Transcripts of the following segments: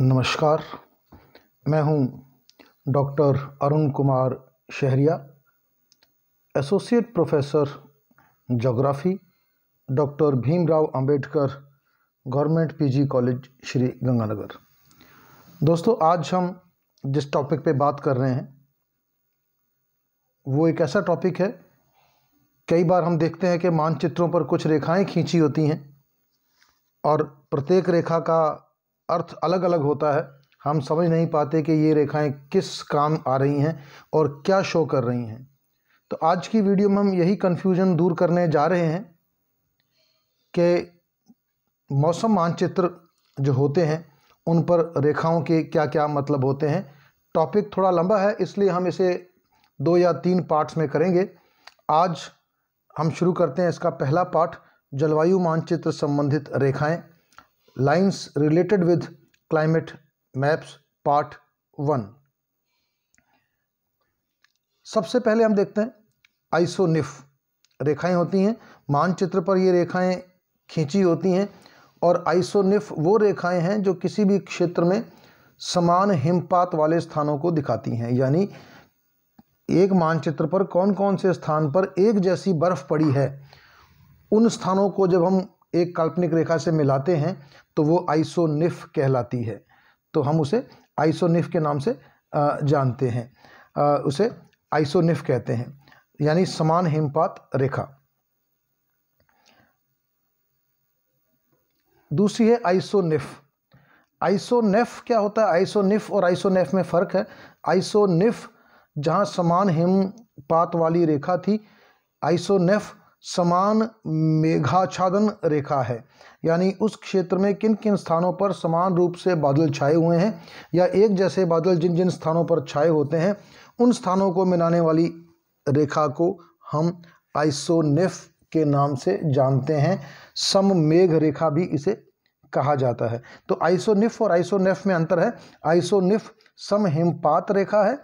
नमस्कार मैं हूं doctor Arun Kumar Shahriya associate professor geography doctor Bhimrao Ambedkar government PG college Shri Ganganagar दोस्तों आज हम जिस टॉपिक पे बात कर रहे हैं वो एक ऐसा टॉपिक है कई बार हम देखते हैं कि मानचित्रों पर कुछ रेखाएं खींची होती हैं और प्रत्येक रेखा का अर्थ अलग अलग होता है हम समझ नहीं पाते कि ये रेखाएं किस काम आ रही हैं और क्या शो कर रही हैं तो आज की वीडियो में हम यही कन्फ्यूज़न दूर करने जा रहे हैं कि मौसम मानचित्र जो होते हैं उन पर रेखाओं के क्या क्या मतलब होते हैं टॉपिक थोड़ा लंबा है इसलिए हम इसे दो या तीन पार्ट्स में करेंगे आज हम शुरू करते हैं इसका पहला पाठ जलवायु मानचित्र संबंधित रेखाएं lines related with climate maps part one सबसे पहले हम देखते हैं आइसोनिफ रेखाएं होती हैं मानचित्र पर ये रेखाएं खींची होती हैं और आइसोनिफ वो रेखाएं हैं जो किसी भी क्षेत्र में समान हिमपात वाले स्थानों को दिखाती हैं यानी एक मानचित्र पर कौन कौन से स्थान पर एक जैसी बर्फ़ पड़ी है उन स्थानों को जब हम एक काल्पनिक रेखा से मिलाते हैं तो वो आइसोनिफ कहलाती है तो हम उसे आइसोनिफ के नाम से जानते हैं उसे आइसोनिफ कहते हैं यानी समान हिमपात रेखा दूसरी है आइसोनिफ आइसोनेफ क्या होता है आइसोनिफ और आइसोनेफ में फ़र्क है आइसोनिफ जहाँ समान हिमपात वाली रेखा थी आइसोनेफ समान मेघाच्छादन रेखा है यानी उस क्षेत्र में किन किन स्थानों पर समान रूप से बादल छाए हुए हैं या एक जैसे बादल जिन जिन स्थानों पर छाए होते हैं उन स्थानों को मिलाने वाली रेखा को हम आइसोनेफ के नाम से जानते हैं सम मेघ रेखा भी इसे कहा जाता है तो आइसोनिफ और आइसोनेफ में अंतर है आइसोनिफ सम हिमपात रेखा है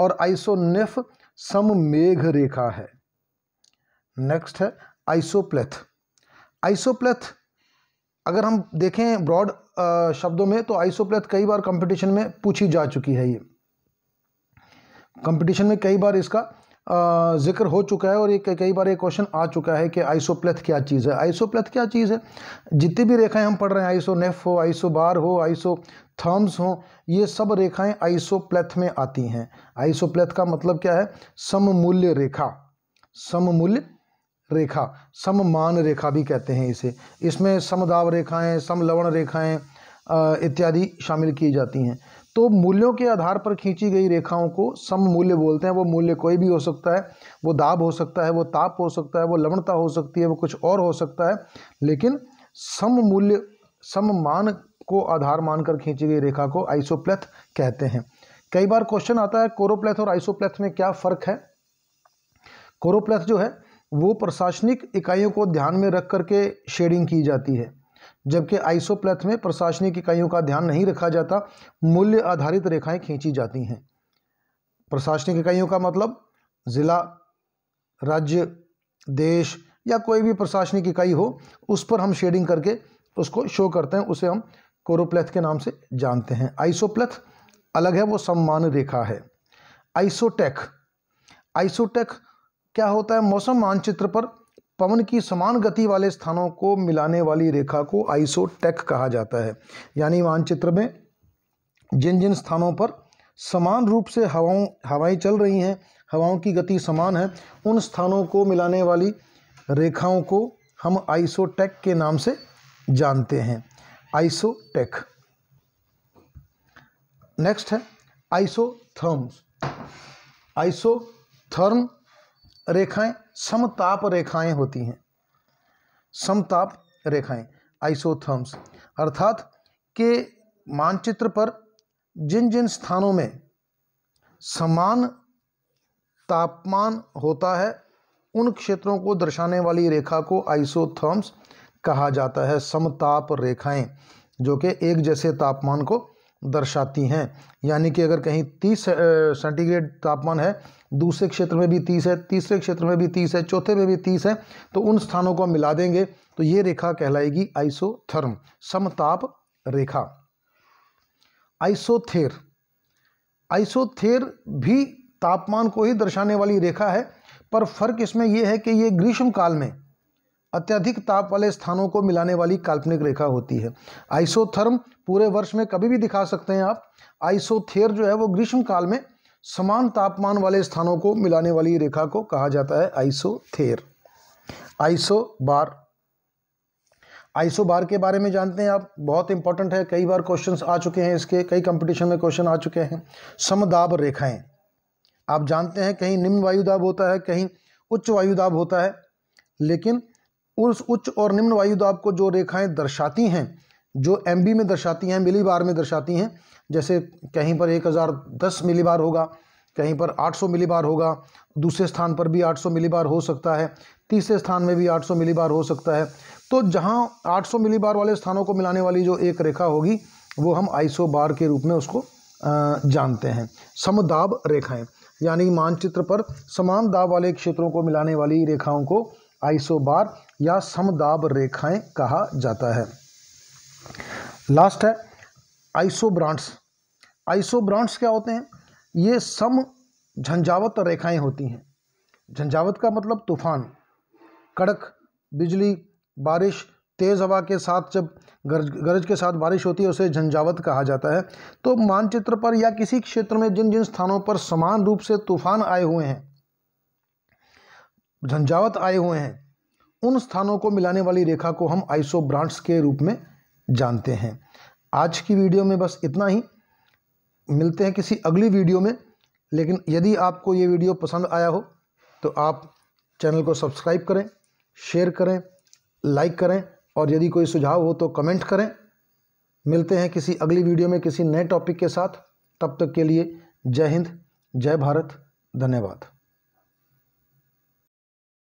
और आइसोनेफ सम मेघ रेखा है नेक्स्ट है आइसोप्लेथ आइसोप्लेथ अगर हम देखें ब्रॉड शब्दों में तो आइसोप्लेथ कई बार कंपटीशन में पूछी जा चुकी है ये कंपटीशन में कई बार इसका जिक्र हो चुका है और ये कई बार ये क्वेश्चन आ चुका है कि आइसोप्लेथ क्या चीज़ है आइसोप्लेथ क्या चीज़ है जितनी भी रेखाएं हम पढ़ रहे हैं आइसो नेफ हो आइसो बार हो आइसो थर्म्स हो ये सब रेखाएं आइसोप्लेथ में आती हैं आइसोप्लेथ का मतलब क्या है सममूल्य रेखा सममूल्य रेखा सममान रेखा भी कहते हैं इसे इसमें समदाव रेखाएं समलवण रेखाएं इत्यादि शामिल की जाती हैं तो मूल्यों के आधार पर खींची गई रेखाओं को सम मूल्य बोलते हैं वो मूल्य कोई भी हो सकता है वो दाब हो सकता है वो ताप हो सकता है वो लवणता हो सकती है वो कुछ और हो सकता है लेकिन सम मूल्य सममान को आधार मानकर खींची गई रेखा को आइसोप्लेथ कहते हैं कई बार क्वेश्चन आता है कोरोप्लेथ और आइसोप्लेथ में क्या फ़र्क है कोरोप्लेथ जो है वो प्रशासनिक इकाइयों को ध्यान में रख करके शेडिंग की जाती है जबकि आइसोप्लेथ में प्रशासनिक इकाइयों का ध्यान नहीं रखा जाता मूल्य आधारित रेखाएं खींची जाती हैं प्रशासनिक इकाइयों का मतलब ज़िला राज्य देश या कोई भी प्रशासनिक इकाई हो उस पर हम शेडिंग करके उसको शो करते हैं उसे हम कोरोप्लेथ के नाम से जानते हैं आइसोप्लेथ अलग है वो सम्मान रेखा है आइसोटेक आइसोटेक क्या होता है मौसम मानचित्र पर पवन की समान गति वाले स्थानों को मिलाने वाली रेखा को आइसोटेक कहा जाता है यानी मानचित्र में जिन जिन स्थानों पर समान रूप से हवाओं हवाएं चल रही हैं हवाओं की गति समान है उन स्थानों को मिलाने वाली रेखाओं को हम आइसोटेक के नाम से जानते हैं आइसोटेक नेक्स्ट है आइसोथर्म्स आइसोथर्म रेखाएं समताप रेखाएं होती हैं समताप रेखाएं आइसोथर्म्स अर्थात के मानचित्र पर जिन जिन स्थानों में समान तापमान होता है उन क्षेत्रों को दर्शाने वाली रेखा को आइसोथर्म्स कहा जाता है समताप रेखाएं जो कि एक जैसे तापमान को दर्शाती हैं यानी कि अगर कहीं 30 सेंटीग्रेड तापमान है दूसरे क्षेत्र में भी तीस है तीसरे क्षेत्र में भी तीस है चौथे में भी तीस है तो उन स्थानों को हम मिला देंगे तो ये रेखा कहलाएगी आइसोथर्म समताप रेखा आइसोथेर आइसोथेर भी तापमान को ही दर्शाने वाली रेखा है पर फर्क इसमें यह है कि ये ग्रीष्म काल में अत्यधिक ताप वाले स्थानों को मिलाने वाली काल्पनिक रेखा होती है आइसोथर्म पूरे वर्ष में कभी भी दिखा सकते हैं आप आइसोथेर जो है वो ग्रीष्म काल में समान तापमान वाले स्थानों को मिलाने वाली रेखा को कहा जाता है आइसोथेर आइसो बार आइसो बार के बारे में जानते हैं आप बहुत इंपॉर्टेंट है कई बार क्वेश्चंस आ चुके हैं इसके कई कंपटीशन में क्वेश्चन आ चुके हैं समदाब रेखाएं आप जानते हैं कहीं निम्न वायुदाब होता है कहीं उच्च वायुदाब होता है लेकिन उस उच्च और निम्न वायुदाब को जो रेखाएं दर्शाती हैं जो एम में दर्शाती हैं मिली बार में दर्शाती हैं जैसे कहीं पर एक हज़ार दस मिली बार होगा कहीं पर 800 मिली बार होगा दूसरे स्थान पर भी 800 मिली बार हो सकता है तीसरे स्थान में भी 800 मिली बार हो सकता है तो जहां 800 मिली बार वाले स्थानों को मिलाने वाली जो एक रेखा होगी वो हम आईसो बार के रूप में उसको जानते हैं समदाब रेखाएँ यानी मानचित्र पर समान दाब वाले क्षेत्रों को मिलाने वाली रेखाओं को आइसोबार या समदाब रेखाएं कहा जाता है लास्ट है आइसोब्रांड्स आइसोब्रांड्स क्या होते हैं ये सम झंझावत रेखाएं होती हैं झंझावत का मतलब तूफान कड़क बिजली बारिश तेज़ हवा के साथ जब गरज गरज के साथ बारिश होती है उसे झंझावत कहा जाता है तो मानचित्र पर या किसी क्षेत्र में जिन जिन स्थानों पर समान रूप से तूफान आए हुए हैं झंझावत आए हुए हैं उन स्थानों को मिलाने वाली रेखा को हम आइसोब्रांड्स के रूप में जानते हैं आज की वीडियो में बस इतना ही मिलते हैं किसी अगली वीडियो में लेकिन यदि आपको ये वीडियो पसंद आया हो तो आप चैनल को सब्सक्राइब करें शेयर करें लाइक करें और यदि कोई सुझाव हो तो कमेंट करें मिलते हैं किसी अगली वीडियो में किसी नए टॉपिक के साथ तब तक के लिए जय हिंद जय भारत धन्यवाद